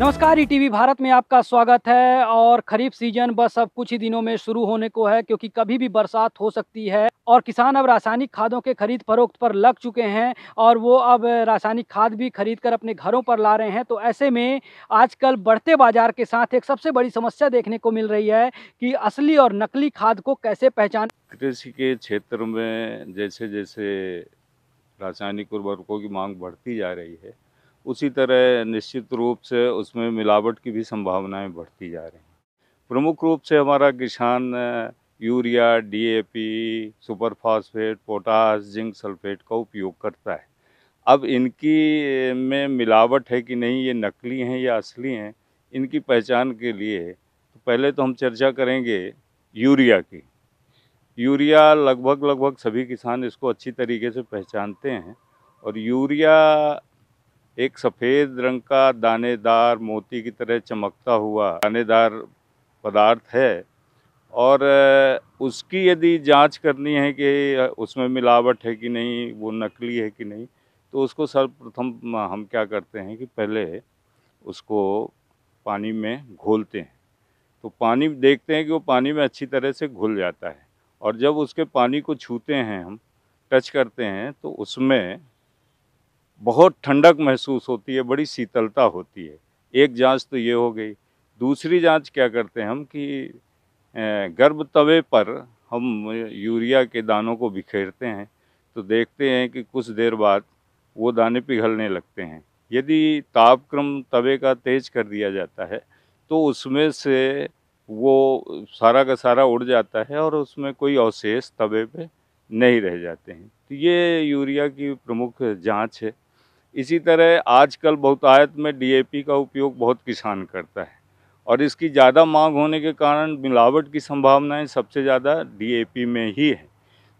नमस्कार ETV e Bharat में आपका स्वागत है और खरीफ सीजन बस अब कुछ ही दिनों में शुरू होने को है क्योंकि कभी भी बरसात हो सकती है और किसान अब रासायनिक खादों के खरीद फरोख्त पर लग चुके हैं और वो अब रासायनिक खाद भी खरीद कर अपने घरों पर ला रहे हैं तो ऐसे में आजकल बढ़ते बाजार के साथ एक सबसे बड़ी समस्या देखने को मिल रही है कि असली और नकली खाद को कैसे पहचान कृषि के क्षेत्र में जैसे जैसे रासायनिक उर्वरकों की मांग बढ़ती जा रही है उसी तरह निश्चित रूप से उसमें मिलावट की भी संभावनाएं बढ़ती जा रही हैं प्रमुख रूप से हमारा किसान urea DAP P superphosphate potash zinc sulphate का उपयोग करता है अब इनकी में मिलावट है कि नहीं ये नकली हैं या असली हैं इनकी पहचान के लिए तो पहले तो हम चर्चा करेंगे यूरिया की यूरिया लगभग लगभग सभी किसान इसको अच्छी तरीके से पहचानते हैं और यूरिया एक सफ़ेद रंग का दानेदार मोती की तरह चमकता हुआ दानेदार पदार्थ है और उसकी यदि जांच करनी है कि उसमें मिलावट है कि नहीं वो नकली है कि नहीं तो उसको सर्वप्रथम हम क्या करते हैं कि पहले उसको पानी में घोलते हैं तो पानी देखते हैं कि वो पानी में अच्छी तरह से घुल जाता है और जब उसके पानी को छूते हैं हम टच करते हैं तो उसमें बहुत ठंडक महसूस होती है बड़ी शीतलता होती है एक जांच तो ये हो गई दूसरी जांच क्या करते हैं हम कि गर्भ तवे पर हम यूरिया के दानों को बिखेरते हैं तो देखते हैं कि कुछ देर बाद वो दाने पिघलने लगते हैं यदि तापक्रम तवे का तेज कर दिया जाता है तो उसमें से वो सारा का सारा उड़ जाता है और उसमें कोई अवशेष तवे पे नहीं रह जाते हैं तो ये यूरिया की प्रमुख जांच है इसी तरह आजकल बहुतायत में डीएपी का उपयोग बहुत किसान करता है और इसकी ज़्यादा मांग होने के कारण मिलावट की संभावनाएं सबसे ज़्यादा डीएपी में ही है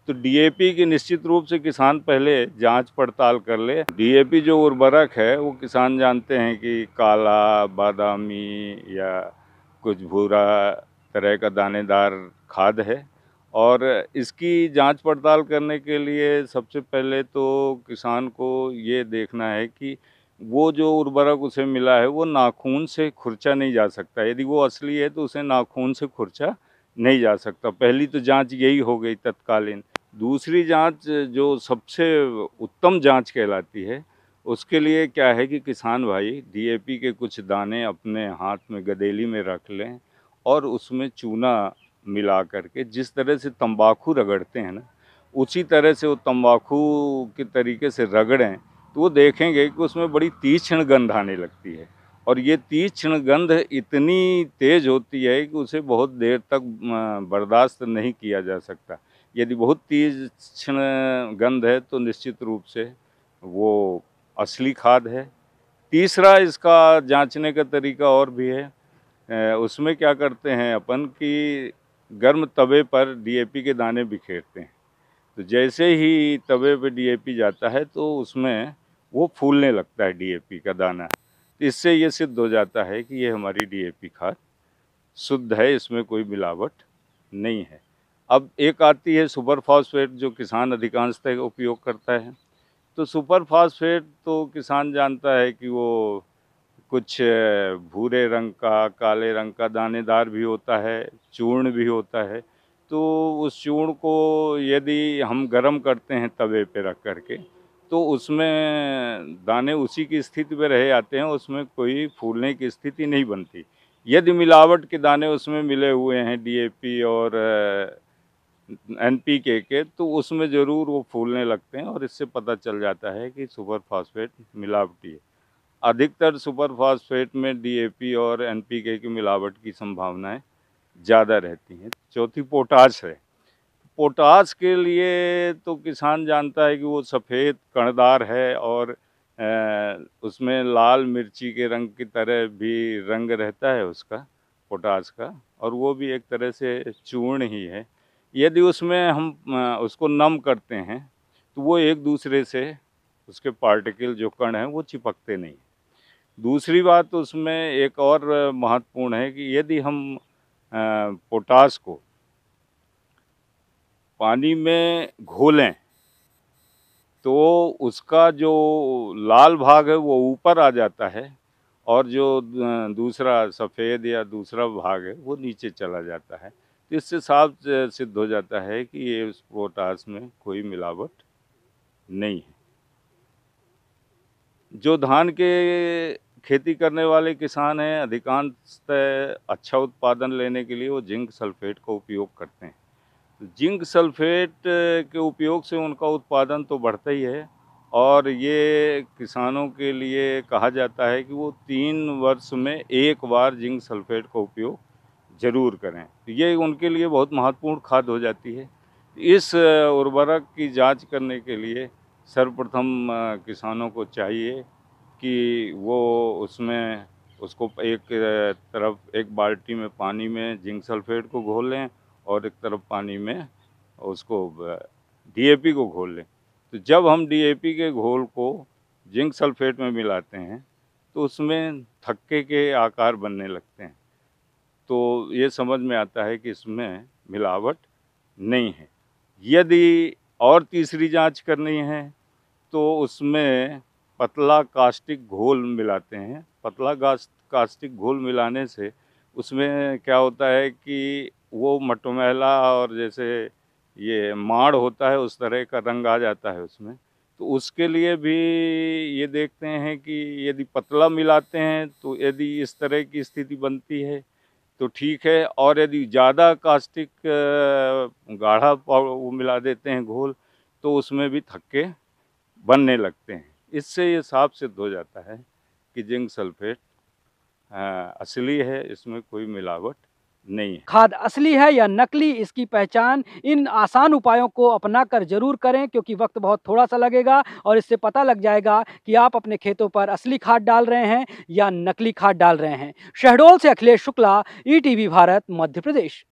तो डीएपी की निश्चित रूप से किसान पहले जांच पड़ताल कर ले डीएपी जो उर्वरक है वो किसान जानते हैं कि काला बादामी या कुछ भूरा तरह का दानेदार खाद है और इसकी जांच पड़ताल करने के लिए सबसे पहले तो किसान को ये देखना है कि वो जो उर्वरक उसे मिला है वो नाखून से खुर्चा नहीं जा सकता यदि वो असली है तो उसे नाखून से खुर्चा नहीं जा सकता पहली तो जांच यही हो गई तत्कालीन दूसरी जांच जो सबसे उत्तम जांच कहलाती है उसके लिए क्या है कि किसान भाई डीएपी के कुछ दाने अपने हाथ में गदेली में रख लें और उसमें चूना मिला करके जिस तरह से तंबाकू रगड़ते हैं ना उसी तरह से वो तंबाकू के तरीके से रगड़ें तो वो देखेंगे कि उसमें बड़ी तीक्ष्ण गंध आने लगती है और ये तीक्ष्ण गंध इतनी तेज़ होती है कि उसे बहुत देर तक बर्दाश्त नहीं किया जा सकता यदि बहुत तीक्ष्ण गंध है तो निश्चित रूप से वो असली खाद है तीसरा इसका जांचने का तरीका और भी है उसमें क्या करते हैं अपन कि गर्म तवे पर डीएपी के दाने बिखेरते हैं तो जैसे ही तवे पर डीएपी जाता है तो उसमें वो फूलने लगता है डीएपी का दाना तो इससे ये सिद्ध हो जाता है कि ये हमारी डीएपी खाद शुद्ध है इसमें कोई मिलावट नहीं है अब एक आती है सुपर फॉस्फेट जो किसान अधिकांशतः उपयोग करता है तो सुपर फॉस्फेट तो किसान जानता है कि वो कुछ भूरे रंग का काले रंग का दानेदार भी होता है चूर्ण भी होता है तो उस चूर्ण को यदि हम गर्म करते हैं तवे पे रख करके तो उसमें दाने उसी की स्थिति में रह जाते हैं उसमें कोई फूलने की स्थिति नहीं बनती यदि मिलावट के दाने उसमें मिले हुए हैं डीएपी और एनपीके के तो उसमें ज़रूर वो फूलने लगते हैं और इससे पता चल जाता है कि सुपर फास्फेट मिलावटी है अधिकतर सुपर फास्फेट में डीएपी और एनपीके की मिलावट की संभावनाएं ज़्यादा रहती हैं चौथी पोटास है पोटास के लिए तो किसान जानता है कि वो सफ़ेद कणदार है और उसमें लाल मिर्ची के रंग की तरह भी रंग रहता है उसका पोटास का और वो भी एक तरह से चूर्ण ही है यदि उसमें हम उसको नम करते हैं तो वो एक दूसरे से उसके पार्टिकल जो कण हैं वो चिपकते नहीं दूसरी बात उसमें एक और महत्वपूर्ण है कि यदि हम पोटास को पानी में घोलें तो उसका जो लाल भाग है वो ऊपर आ जाता है और जो दूसरा सफ़ेद या दूसरा भाग है वो नीचे चला जाता है तो इससे साफ सिद्ध हो जाता है कि ये उस पोटास में कोई मिलावट नहीं है जो धान के खेती करने वाले किसान हैं अधिकांशतः अच्छा उत्पादन लेने के लिए वो जिंक सल्फेट का उपयोग करते हैं जिंक सल्फेट के उपयोग से उनका उत्पादन तो बढ़ता ही है और ये किसानों के लिए कहा जाता है कि वो तीन वर्ष में एक बार जिंक सल्फेट का उपयोग ज़रूर करें तो ये उनके लिए बहुत महत्वपूर्ण खाद हो जाती है इस उर्वरक की जांच करने के लिए सर्वप्रथम किसानों को चाहिए कि वो उसमें उसको एक तरफ एक बाल्टी में पानी में जिंक सल्फेट को घोल लें और एक तरफ पानी में उसको डीएपी को घोल लें तो जब हम डीएपी के घोल को जिंक सल्फेट में मिलाते हैं तो उसमें थक्के के आकार बनने लगते हैं तो ये समझ में आता है कि इसमें मिलावट नहीं है यदि और तीसरी जांच करनी है तो उसमें पतला कास्टिक घोल मिलाते हैं पतला कास्टिक घोल मिलाने से उसमें क्या होता है कि वो मटोमैला और जैसे ये माड़ होता है उस तरह का रंग आ जाता है उसमें तो उसके लिए भी ये देखते हैं कि यदि पतला मिलाते हैं तो यदि इस तरह की स्थिति बनती है तो ठीक है और यदि ज़्यादा कास्टिक गाढ़ा वो मिला देते हैं घोल तो उसमें भी थक्के बनने लगते हैं इससे ये साफ सिद्ध हो जाता है कि जिंक सल्फेट असली है इसमें कोई मिलावट नहीं है खाद असली है या नकली इसकी पहचान इन आसान उपायों को अपना कर जरूर करें क्योंकि वक्त बहुत थोड़ा सा लगेगा और इससे पता लग जाएगा कि आप अपने खेतों पर असली खाद डाल रहे हैं या नकली खाद डाल रहे हैं शहडोल से अखिलेश शुक्ला ई e भारत मध्य प्रदेश